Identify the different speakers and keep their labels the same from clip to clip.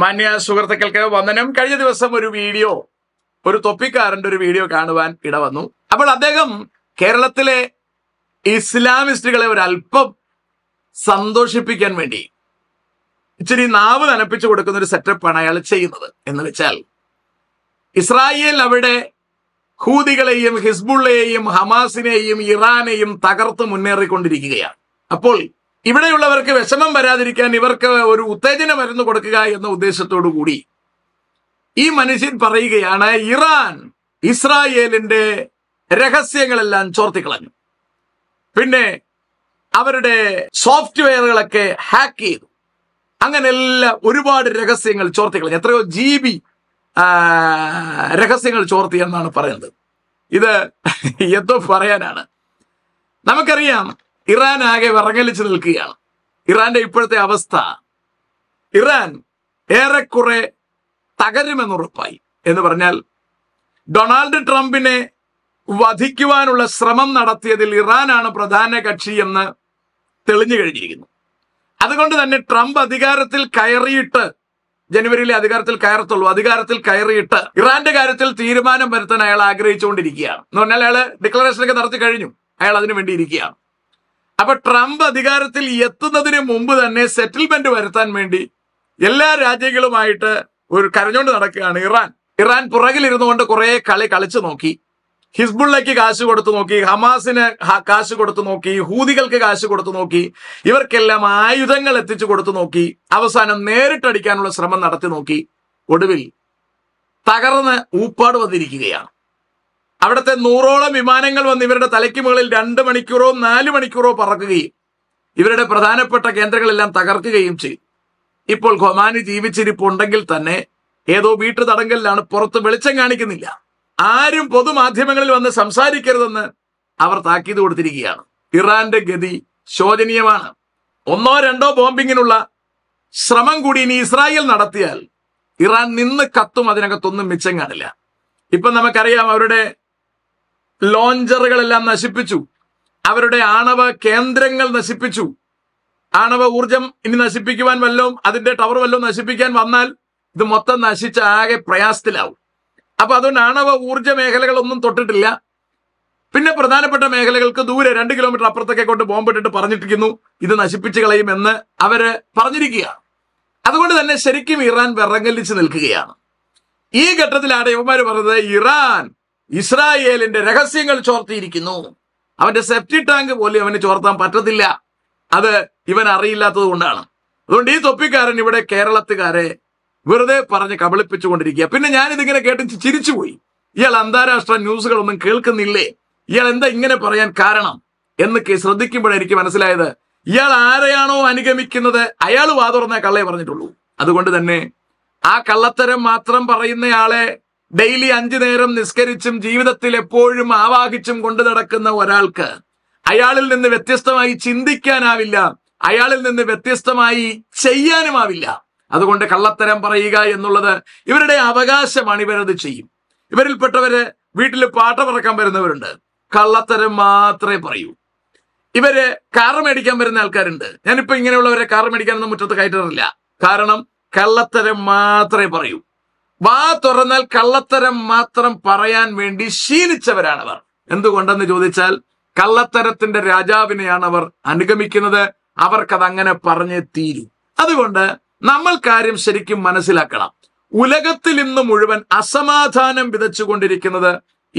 Speaker 1: മാന്യ സുഹൃത്തുക്കൾക്ക് വന്ദനം കഴിഞ്ഞ ദിവസം ഒരു വീഡിയോ ഒരു തൊപ്പിക്കാരന്റെ ഒരു വീഡിയോ കാണുവാൻ ഇടവന്നു അപ്പോൾ അദ്ദേഹം കേരളത്തിലെ ഇസ്ലാമിസ്റ്റുകളെ ഒരല്പം സന്തോഷിപ്പിക്കാൻ വേണ്ടി ഇച്ചിരി നാവ് നനപ്പിച്ചു കൊടുക്കുന്ന ഒരു സെറ്റപ്പാണ് അയാൾ ചെയ്യുന്നത് എന്ന് വെച്ചാൽ ഇസ്രായേൽ അവിടെ ഹൂദികളെയും ഹിസ്ബുള്ളയെയും ഹമാസിനെയും ഇറാനെയും തകർത്ത് മുന്നേറിക്കൊണ്ടിരിക്കുകയാണ് അപ്പോൾ ഇവിടെയുള്ളവർക്ക് വിഷമം വരാതിരിക്കാൻ ഇവർക്ക് ഒരു ഉത്തേജന മരുന്ന് കൊടുക്കുക എന്ന ഉദ്ദേശത്തോടു കൂടി ഈ മനുഷ്യൻ പറയുകയാണ് ഇറാൻ ഇസ്രായേലിന്റെ രഹസ്യങ്ങളെല്ലാം ചോർത്തിക്കളഞ്ഞു പിന്നെ അവരുടെ സോഫ്റ്റ്വെയറുകളൊക്കെ ഹാക്ക് ചെയ്തു അങ്ങനെ എല്ലാം ഒരുപാട് രഹസ്യങ്ങൾ ചോർത്തിക്കളഞ്ഞു എത്രയോ ജി ബി രഹസ്യങ്ങൾ ചോർത്തി എന്നാണ് പറയുന്നത് ഇത് എന്തോ പറയാനാണ് നമുക്കറിയാം ഇറാൻ ആകെ വിറങ്ങലിച്ച് നിൽക്കുകയാണ് ഇറാന്റെ ഇപ്പോഴത്തെ അവസ്ഥ ഇറാൻ ഏറെക്കുറെ തകരുമെന്നുറപ്പായി എന്ന് പറഞ്ഞാൽ ഡൊണാൾഡ് ട്രംപിനെ വധിക്കുവാനുള്ള ശ്രമം നടത്തിയതിൽ ഇറാനാണ് പ്രധാന കക്ഷി എന്ന് തെളിഞ്ഞു കഴിഞ്ഞിരിക്കുന്നു അതുകൊണ്ട് തന്നെ ട്രംപ് അധികാരത്തിൽ കയറിയിട്ട് ജനുവരിയിലെ അധികാരത്തിൽ കയറത്തുള്ളൂ അധികാരത്തിൽ കയറിയിട്ട് ഇറാന്റെ കാര്യത്തിൽ തീരുമാനം വരുത്താൻ അയാൾ ആഗ്രഹിച്ചുകൊണ്ടിരിക്കുകയാണ് എന്ന് പറഞ്ഞാൽ അയാൾ ഡിക്ലറേഷനൊക്കെ നടത്തി കഴിഞ്ഞു അയാൾ അതിനു വേണ്ടി ഇരിക്കുകയാണ് അപ്പൊ ട്രംപ് അധികാരത്തിൽ എത്തുന്നതിന് മുമ്പ് തന്നെ സെറ്റിൽമെന്റ് വരുത്താൻ വേണ്ടി എല്ലാ രാജ്യങ്ങളുമായിട്ട് ഒരു കരഞ്ഞോണ്ട് നടക്കുകയാണ് ഇറാൻ ഇറാൻ കൊണ്ട് കുറെ കളി കളിച്ചു നോക്കി ഹിസ്ബുള്ളയ്ക്ക് കാശ് കൊടുത്തു നോക്കി ഹമാസിന് കാശ് കൊടുത്തു നോക്കി ഹൂതികൾക്ക് കാശ് കൊടുത്തു നോക്കി ഇവർക്കെല്ലാം ആയുധങ്ങൾ എത്തിച്ചു കൊടുത്തു നോക്കി അവസാനം നേരിട്ടടിക്കാനുള്ള ശ്രമം നടത്തി നോക്കി ഒടുവിൽ തകർന്ന് ഊപ്പാട് വന്നിരിക്കുകയാണ് അവിടുത്തെ നൂറോളം വിമാനങ്ങൾ വന്ന് ഇവരുടെ തലയ്ക്ക് മുകളിൽ രണ്ട് മണിക്കൂറോ നാല് മണിക്കൂറോ പറക്കുകയും ഇവരുടെ പ്രധാനപ്പെട്ട കേന്ദ്രങ്ങളെല്ലാം തകർക്കുകയും ചെയ്തു ഇപ്പോൾ ഖൊമാനി ജീവിച്ചിരിപ്പുണ്ടെങ്കിൽ തന്നെ ഏതോ വീട്ടു തടങ്കലിലാണ് പുറത്ത് വെളിച്ചം കാണിക്കുന്നില്ല ആരും പൊതുമാധ്യമങ്ങളിൽ വന്ന് സംസാരിക്കരുതെന്ന് അവർ താക്കീത് കൊടുത്തിരിക്കുകയാണ് ഇറാന്റെ ഗതി ശോചനീയമാണ് ഒന്നോ രണ്ടോ ബോംബിങ്ങിനുള്ള ശ്രമം കൂടി ഇനി ഇസ്രായേൽ നടത്തിയാൽ ഇറാൻ നിന്ന് കത്തും അതിനകത്തൊന്നും മിച്ചം കാണില്ല ഇപ്പം നമുക്കറിയാം അവരുടെ ലോഞ്ചറുകളെല്ലാം നശിപ്പിച്ചു അവരുടെ ആണവ കേന്ദ്രങ്ങൾ നശിപ്പിച്ചു ആണവ ഊർജം ഇനി നശിപ്പിക്കുവാൻ വല്ലതും അതിന്റെ ടവർ വല്ലതും നശിപ്പിക്കാൻ വന്നാൽ ഇത് മൊത്തം നശിച്ച ആകെ പ്രയാസത്തിലാവും അപ്പൊ അതുകൊണ്ട് ആണവ ഊർജ മേഖലകളൊന്നും തൊട്ടിട്ടില്ല പിന്നെ പ്രധാനപ്പെട്ട മേഖലകൾക്ക് ദൂരെ രണ്ട് കിലോമീറ്റർ അപ്പുറത്തൊക്കെ കൊണ്ട് ബോംബിട്ടിട്ട് പറഞ്ഞിട്ടിരിക്കുന്നു ഇത് നശിപ്പിച്ചു എന്ന് അവര് പറഞ്ഞിരിക്കുകയാണ് അതുകൊണ്ട് തന്നെ ശരിക്കും ഇറാൻ വിറങ്ങലിച്ച് നിൽക്കുകയാണ് ഈ ഘട്ടത്തിലാണ് ഇവന്മാര് പറഞ്ഞത് ഇറാൻ ഇസ്രായേലിന്റെ രഹസ്യങ്ങൾ ചോർത്തിയിരിക്കുന്നു അവന്റെ സെപ്റ്റി ടാങ്ക് പോലും അവന് ചോർത്താൻ പറ്റത്തില്ല അത് ഇവൻ അറിയില്ലാത്തത് കൊണ്ടാണ് അതുകൊണ്ട് ഈ തൊപ്പിക്കാരൻ ഇവിടെ കേരളത്തുകാരെ വെറുതെ പറഞ്ഞ് കബളിപ്പിച്ചുകൊണ്ടിരിക്കുക പിന്നെ ഞാനിതിങ്ങനെ കേട്ട് ചിരിച്ചുപോയി ഇയാൾ അന്താരാഷ്ട്ര ന്യൂസുകളൊന്നും കേൾക്കുന്നില്ലേ ഇയാൾ എന്താ ഇങ്ങനെ പറയാൻ കാരണം എന്നൊക്കെ ശ്രദ്ധിക്കുമ്പോഴായിരിക്കും എനിക്ക് മനസ്സിലായത് ഇയാൾ ആരെയാണോ അനുഗമിക്കുന്നത് അയാൾ വാതുറന്ന കള്ളയെ പറഞ്ഞിട്ടുള്ളൂ അതുകൊണ്ട് തന്നെ ആ കള്ളത്തരം മാത്രം പറയുന്നയാളെ ഡെയിലി അഞ്ചു നേരം നിസ്കരിച്ചും ജീവിതത്തിൽ എപ്പോഴും ആവാഹിച്ചും കൊണ്ടു നടക്കുന്ന ഒരാൾക്ക് അയാളിൽ നിന്ന് വ്യത്യസ്തമായി ചിന്തിക്കാനാവില്ല അയാളിൽ നിന്ന് വ്യത്യസ്തമായി ചെയ്യാനുമാവില്ല അതുകൊണ്ട് കള്ളത്തരം പറയുക എന്നുള്ളത് ഇവരുടെ അവകാശമാണ് ഇവരത് ചെയ്യും ഇവരിൽപ്പെട്ടവര് വീട്ടിൽ പാട്ട പറക്കാൻ വരുന്നവരുണ്ട് കള്ളത്തരം മാത്രമേ പറയൂ ഇവര് കാർ മേടിക്കാൻ വരുന്ന ആൾക്കാരുണ്ട് ഞാനിപ്പോ ഇങ്ങനെയുള്ളവരെ കാർ മേടിക്കാനൊന്നും മുറ്റത്ത് കയറ്റാറില്ല കാരണം കള്ളത്തരം മാത്രമേ പറയൂ വാ തുറന്നാൽ കള്ളത്തരം മാത്രം പറയാൻ വേണ്ടി ശീലിച്ചവരാണ് അവർ എന്തുകൊണ്ടെന്ന് ചോദിച്ചാൽ കള്ളത്തരത്തിന്റെ രാജാവിനെയാണ് അവർ അനുഗമിക്കുന്നത് അവർക്കത് അങ്ങനെ പറഞ്ഞേ തീരൂ അതുകൊണ്ട് നമ്മൾ കാര്യം ശരിക്കും മനസ്സിലാക്കണം ഉലകത്തിൽ ഇന്ന് മുഴുവൻ അസമാധാനം വിതച്ചുകൊണ്ടിരിക്കുന്നത്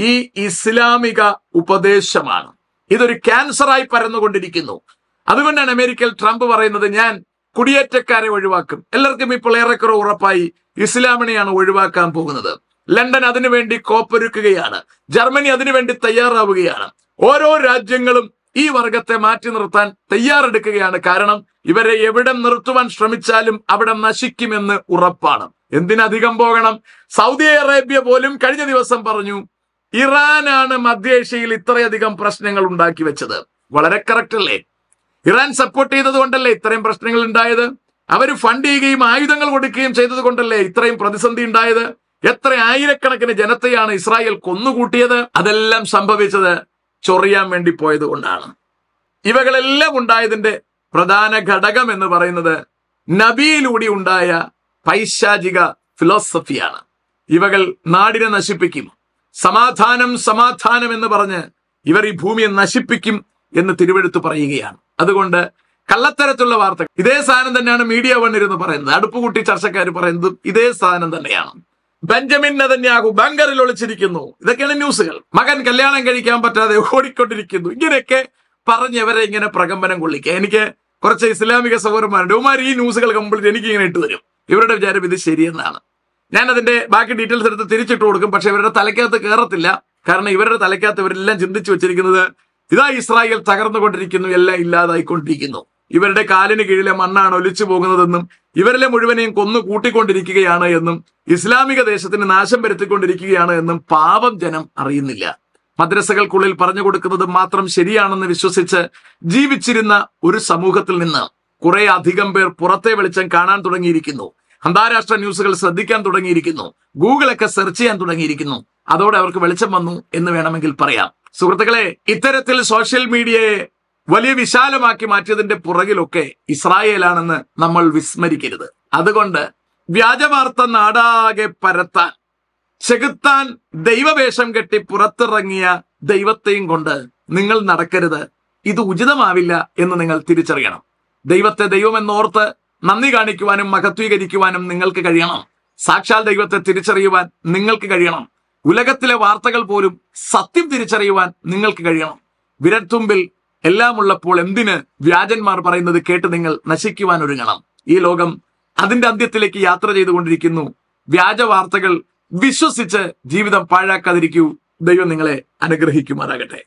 Speaker 1: ഈ ഇസ്ലാമിക ഉപദേശമാണ് ഇതൊരു ക്യാൻസറായി പരന്നുകൊണ്ടിരിക്കുന്നു അതുകൊണ്ടാണ് അമേരിക്കയിൽ ട്രംപ് പറയുന്നത് ഞാൻ കുടിയേറ്റക്കാരെ ഒഴിവാക്കും എല്ലാവർക്കും ഇപ്പോൾ ഏറെക്കുറെ ഉറപ്പായി ഇസ്ലാമിനെയാണ് ഒഴിവാക്കാൻ പോകുന്നത് ലണ്ടൻ അതിനുവേണ്ടി കോപ്പൊരുക്കുകയാണ് ജർമ്മനി അതിനുവേണ്ടി തയ്യാറാവുകയാണ് ഓരോ രാജ്യങ്ങളും ഈ വർഗത്തെ മാറ്റി നിർത്താൻ തയ്യാറെടുക്കുകയാണ് കാരണം ഇവരെ എവിടെ നിർത്തുവാൻ ശ്രമിച്ചാലും അവിടെ നശിക്കുമെന്ന് ഉറപ്പാണ് എന്തിനധികം പോകണം സൗദി അറേബ്യ പോലും കഴിഞ്ഞ ദിവസം പറഞ്ഞു ഇറാനാണ് മധ്യേഷ്യയിൽ ഇത്രയധികം പ്രശ്നങ്ങൾ ഉണ്ടാക്കി വെച്ചത് വളരെ കറക്റ്റ് അല്ലേ ഇറാൻ സപ്പോർട്ട് ചെയ്തതുകൊണ്ടല്ലേ ഇത്രയും പ്രശ്നങ്ങൾ ഉണ്ടായത് അവർ ഫണ്ട് ചെയ്യുകയും ആയുധങ്ങൾ കൊടുക്കുകയും ചെയ്തത് കൊണ്ടല്ലേ ഇത്രയും പ്രതിസന്ധി ഉണ്ടായത് എത്ര ആയിരക്കണക്കിന് ജനത്തെയാണ് ഇസ്രായേൽ കൊന്നുകൂട്ടിയത് അതെല്ലാം സംഭവിച്ചത് ചൊറിയാൻ വേണ്ടി പോയത് കൊണ്ടാണ് ഇവകളെല്ലാം ഉണ്ടായതിന്റെ പ്രധാന ഘടകം എന്ന് പറയുന്നത് നബിയിലൂടെ ഉണ്ടായ പൈശാചിക ഫിലോസഫിയാണ് ഇവകൾ നാടിനെ നശിപ്പിക്കും സമാധാനം സമാധാനം എന്ന് പറഞ്ഞ് ഇവർ ഈ ഭൂമിയെ നശിപ്പിക്കും എന്ന് തിരുവെടുത്ത് പറയുകയാണ് അതുകൊണ്ട് കള്ളത്തരത്തിലുള്ള വാർത്തകൾ ഇതേ സാധനം തന്നെയാണ് മീഡിയ വണ്ണിരുന്ന് പറയുന്നത് അടുപ്പുകൂട്ടി ചർച്ചക്കാർ പറയുന്നത് ഇതേ സാധനം തന്നെയാണ് ബെഞ്ചമിൻ നെതന്യാഹു ബംഗറിൽ ഒളിച്ചിരിക്കുന്നു ഇതൊക്കെയാണ് ന്യൂസുകൾ മകൻ കല്യാണം കഴിക്കാൻ പറ്റാതെ ഓടിക്കൊണ്ടിരിക്കുന്നു ഇങ്ങനെയൊക്കെ പറഞ്ഞവരെ ഇങ്ങനെ പ്രകമ്പനം കൊള്ളിക്കുക എനിക്ക് കുറച്ച് ഇസ്ലാമിക സൗകര്യമാരുണ്ട് ഉമാർ ഈ ന്യൂസുകൾ കംപ്ലീറ്റ് എനിക്ക് ഇങ്ങനെ ഇട്ട് തരും ഇവരുടെ വിചാരം ഇത് ശരിയെന്നാണ് ഞാൻ അതിന്റെ ബാക്കി ഡീറ്റെയിൽസ് എടുത്ത് തിരിച്ചിട്ട് കൊടുക്കും പക്ഷെ ഇവരുടെ തലയ്ക്കകത്ത് കയറത്തില്ല കാരണം ഇവരുടെ തലയ്ക്കകത്ത് ഇവരെല്ലാം ചിന്തിച്ചു വെച്ചിരിക്കുന്നത് ഇതാ ഇസ്രായേൽ തകർന്നുകൊണ്ടിരിക്കുന്നു എല്ലാം ഇല്ലാതായിക്കൊണ്ടിരിക്കുന്നു ഇവരുടെ കാലിന് കീഴിലെ മണ്ണാണ് ഒലിച്ചു പോകുന്നതെന്നും ഇവരിലെ മുഴുവനെയും കൊന്നു കൂട്ടിക്കൊണ്ടിരിക്കുകയാണ് എന്നും ഇസ്ലാമിക ദേശത്തിന് നാശം വരുത്തിക്കൊണ്ടിരിക്കുകയാണ് എന്നും പാപം ജനം അറിയുന്നില്ല മദ്രസകൾക്കുള്ളിൽ പറഞ്ഞു കൊടുക്കുന്നത് മാത്രം ശരിയാണെന്ന് വിശ്വസിച്ച് ജീവിച്ചിരുന്ന ഒരു സമൂഹത്തിൽ നിന്ന് കുറെ അധികം പേർ പുറത്തെ വെളിച്ചം കാണാൻ തുടങ്ങിയിരിക്കുന്നു അന്താരാഷ്ട്ര ന്യൂസുകൾ ശ്രദ്ധിക്കാൻ തുടങ്ങിയിരിക്കുന്നു ഗൂഗിളൊക്കെ സെർച്ച് ചെയ്യാൻ തുടങ്ങിയിരിക്കുന്നു അതോടെ അവർക്ക് വെളിച്ചം വന്നു എന്ന് വേണമെങ്കിൽ പറയാം സുഹൃത്തുക്കളെ ഇത്തരത്തിൽ സോഷ്യൽ മീഡിയയെ വലിയ വിശാലമാക്കി മാറ്റിയതിന്റെ പുറകിലൊക്കെ ഇസ്രായേലാണെന്ന് നമ്മൾ വിസ്മരിക്കരുത് അതുകൊണ്ട് വ്യാജവാർത്ത നാടാകെ പരത്താൻ ചെകുത്താൻ ദൈവവേഷം കെട്ടി പുറത്തിറങ്ങിയ ദൈവത്തെയും കൊണ്ട് നിങ്ങൾ നടക്കരുത് ഇത് ഉചിതമാവില്ല എന്ന് നിങ്ങൾ തിരിച്ചറിയണം ദൈവത്തെ ദൈവമെന്നോർത്ത് നന്ദി കാണിക്കുവാനും മഹത്വീകരിക്കുവാനും നിങ്ങൾക്ക് കഴിയണം സാക്ഷാൽ ദൈവത്തെ തിരിച്ചറിയുവാൻ നിങ്ങൾക്ക് കഴിയണം ഉലകത്തിലെ വാർത്തകൾ പോലും സത്യം തിരിച്ചറിയുവാൻ നിങ്ങൾക്ക് കഴിയണം വിരൽത്തുമ്പിൽ എല്ലാം ഉള്ളപ്പോൾ എന്തിന് വ്യാജന്മാർ പറയുന്നത് കേട്ട് നിങ്ങൾ നശിക്കുവാൻ ഒരുങ്ങണം ഈ ലോകം അതിന്റെ അന്ത്യത്തിലേക്ക് യാത്ര ചെയ്തുകൊണ്ടിരിക്കുന്നു വ്യാജ വാർത്തകൾ വിശ്വസിച്ച് ജീവിതം പാഴാക്കാതിരിക്കൂ ദൈവം നിങ്ങളെ അനുഗ്രഹിക്കുമാറാകട്ടെ